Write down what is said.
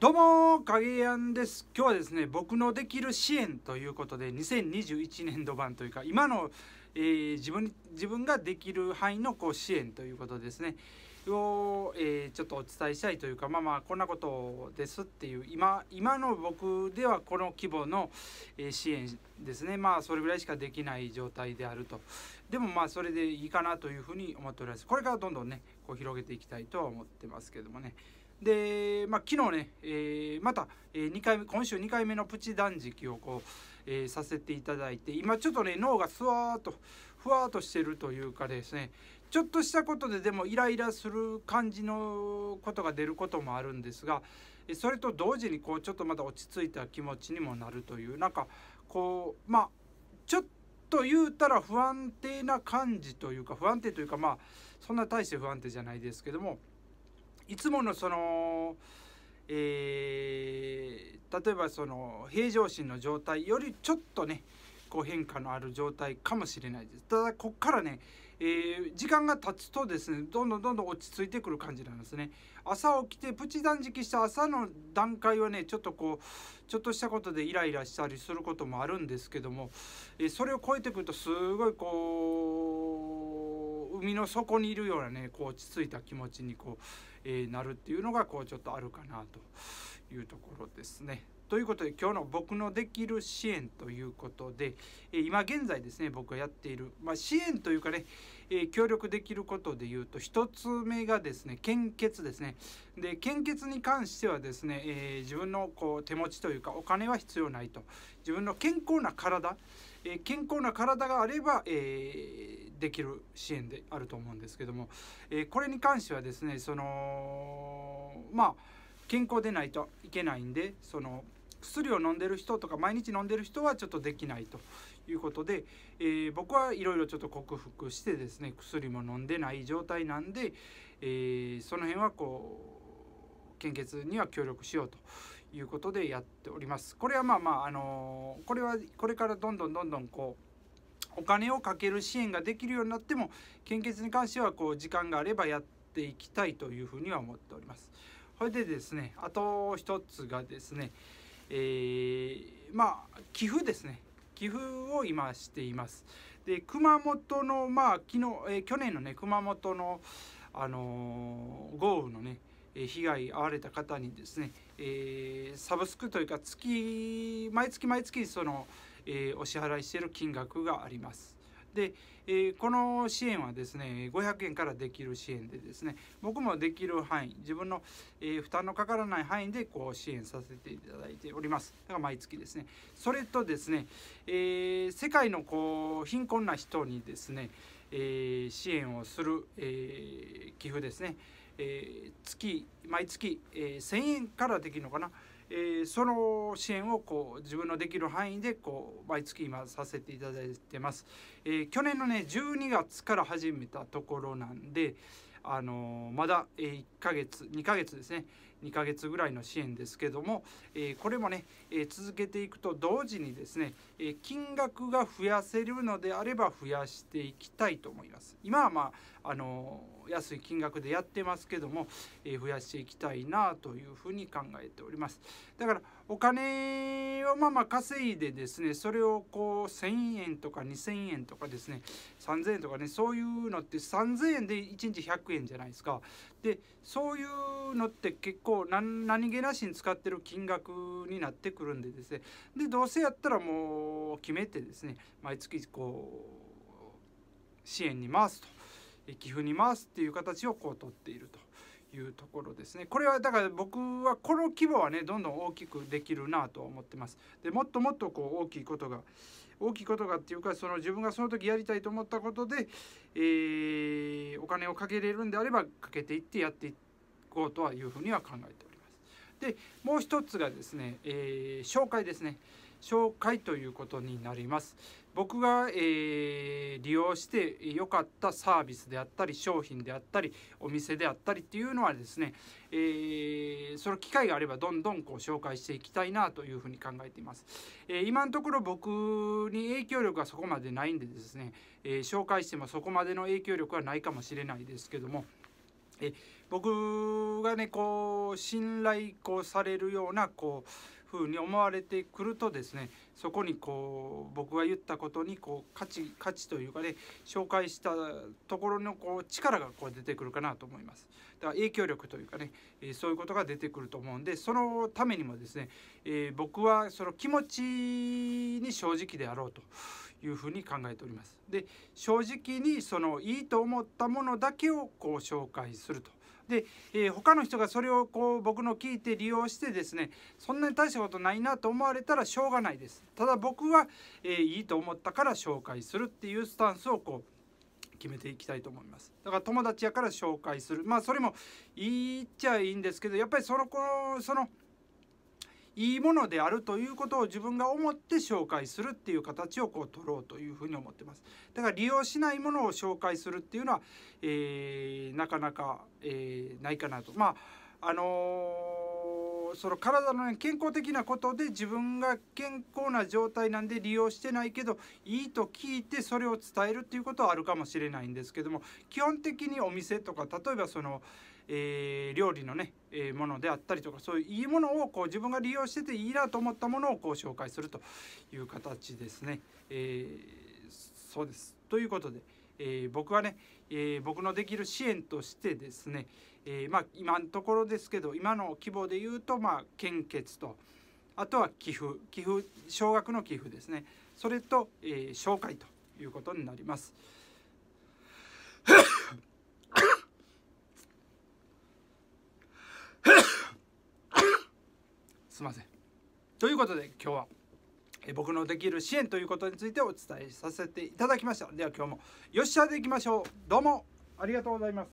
どうも影やんです今日はですね僕のできる支援ということで2021年度版というか今の、えー、自分自分ができる範囲のこう支援ということですねを、えー、ちょっとお伝えしたいというかまあまあこんなことですっていう今今の僕ではこの規模の、えー、支援ですねまあそれぐらいしかできない状態であるとでもまあそれでいいかなというふうに思っておりますこれからどんどんねこう広げていきたいとは思ってますけどもねで、まあ、昨日ね、えー、また、えー、2回目今週2回目のプチ断食をこう、えー、させていただいて今ちょっとね脳がスワーっとふわっとしてるというかですねちょっとしたことででもイライラする感じのことが出ることもあるんですがそれと同時にこうちょっとまだ落ち着いた気持ちにもなるというなんかこうまあちょっと言うたら不安定な感じというか不安定というかまあそんな大して不安定じゃないですけどもいつものその、えー、例えばその平常心の状態よりちょっとねこう変化のある状態かもしれないですただこっからね、えー、時間が経つとですねどんどんどんどん落ち着いてくる感じなんですね朝起きてプチ断食した朝の段階はねちょっとこうちょっとしたことでイライラしたりすることもあるんですけども、えー、それを超えてくるとすごいこう海の底にいるようなねこう落ち着いた気持ちにこうえなるっていうのがこうちょっとあるかなというところですね。ということで今日の僕のできる支援ということで、え今現在ですね僕がやっている、まあ、支援というかね、え協力できることでいうと1つ目がですね献血ですねで献血に関してはですね、え自分のこう手持ちというかお金は必要ないと自分の健康な体、え健康な体があれば、えできる支援であると思うんですけども、えこれに関してはですねそのまあ健康でないといけないんでその薬を飲んでる人とか毎日飲んでる人はちょっとできないということで、えー、僕はいろいろちょっと克服してですね薬も飲んでない状態なんで、えー、その辺はこう献血には協力しようということでやっております。これはまあまあ、あのー、これはこれからどんどんどんどんこうお金をかける支援ができるようになっても献血に関してはこう時間があればやっていきたいというふうには思っております。それでですねあと一つがですねえー、まあ寄付ですね寄付を今していますで熊本のまあ昨日、えー、去年のね熊本のあのー、豪雨のね被害遭われた方にですね、えー、サブスクというか月毎月毎月その、えー、お支払いしている金額がありますで、えー、この支援はですね500円からできる支援でですね僕もできる範囲自分の、えー、負担のかからない範囲でこう支援させていただいておりますだから毎月ですねそれとですね、えー、世界のこう貧困な人にですね、え支援をする、え寄付ですねえー、月毎月、えー、1,000円からできるのかな、えー、その支援をこう自分のできる範囲でこう毎月今させていただいてます、え去年のね12月から始めたところなんであのまだ、え1ヶ月2ヶ月ですね2ヶ月ぐらいの支援ですけども、えこれもね、え続けていくと同時にですね、え金額が増やせるのであれば増やしていきたいと思います今はまああの安い金額でやってますけども、えー、増やしていきたいなというふうに考えております。だからお金をまあまあ稼いでですね、それをこう1000円とか2000円とかですね、3000円とかね、そういうのって3000円で1日100円じゃないですか。で、そういうのって結構何気なしに使ってる金額になってくるんでですね、で、どうせやったらもう決めてですね、毎月こう、支援に回すと寄付に回すっていう形をこう取っているというところですね。これはだから僕はこの規模はねどんどん大きくできるなと思ってます。でもっともっとこう大きいことが大きいことがっていうかその自分がその時やりたいと思ったことで、えー、お金をかけれるんであればかけていってやっていこうとはいうふうには考えております。でもう一つがですね、えー、紹介ですね。紹介ということになります。僕が、えー、利用して良かったサービスであったり商品であったりお店であったりっていうのはですね、えー、その機会があればどんどんこう紹介していきたいなというふうに考えています、えー、今のところ僕に影響力がそこまでないんでですね、え紹介してもそこまでの影響力はないかもしれないですけども、え僕がねこう信頼こうされるようなこうふうに思われてくるとですねそこにこう僕が言ったことにこう価値価値というかね紹介したところのこう力がこう出てくるかなと思いますだから影響力というかね、えそういうことが出てくると思うんでそのためにもですね、え僕はその気持ちに正直であろうというふうに考えておりますで正直にそのいいと思ったものだけをこう紹介するとで、えー、他の人がそれをこう僕の聞いて利用してですねそんなに大したことないなと思われたらしょうがないですただ僕は、えー、いいと思ったから紹介するっていうスタンスをこう決めていきたいと思います。だから友達やから紹介する。まあそれも言っちゃいいんですけど、やっぱりその子そのいいものであるということを自分が思って紹介するっていう形をこう取ろうというふうに思ってますだから利用しないものを紹介するっていうのは、えー、なかなか、えー、ないかなとまああのー、その体の、ね、健康的なことで自分が健康な状態なんで利用してないけどいいと聞いてそれを伝えるっていうことはあるかもしれないんですけども基本的にお店とか例えばその、えー、料理のね、えー、ものであったりとかそういういいものをこう自分が利用してていいなと思ったものをこう紹介するという形ですね。えー、そうですということで、え僕はね、え僕のできる支援としてですね、えまあ、今のところですけど今の規模で言うと、まあ、献血とあとは寄付寄付少額の寄付ですねそれと、え紹介ということになります。すいませんということで今日は僕のできる支援ということについてお伝えさせていただきましたでは今日もよっしゃでいきましょうどうもありがとうございます